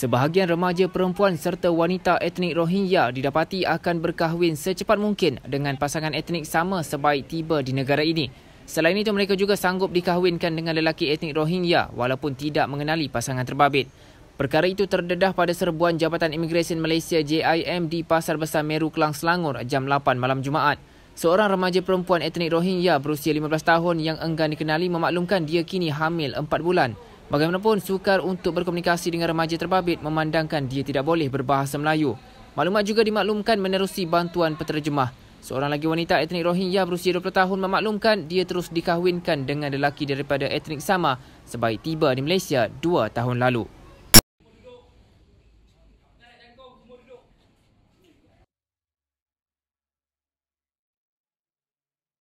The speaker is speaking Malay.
Sebahagian remaja perempuan serta wanita etnik Rohingya didapati akan berkahwin secepat mungkin dengan pasangan etnik sama sebaik tiba di negara ini. Selain itu, mereka juga sanggup dikahwinkan dengan lelaki etnik Rohingya walaupun tidak mengenali pasangan terbabit. Perkara itu terdedah pada serbuan Jabatan Imigresen Malaysia JIM di Pasar Besar Meru Kelang Selangor jam 8 malam Jumaat. Seorang remaja perempuan etnik Rohingya berusia 15 tahun yang enggan dikenali memaklumkan dia kini hamil 4 bulan. Bagaimanapun, sukar untuk berkomunikasi dengan remaja terbabit memandangkan dia tidak boleh berbahasa Melayu. Maklumat juga dimaklumkan menerusi bantuan penterjemah. Seorang lagi wanita etnik Rohingya berusia 20 tahun memaklumkan dia terus dikahwinkan dengan lelaki daripada etnik sama sebaik tiba di Malaysia 2 tahun lalu.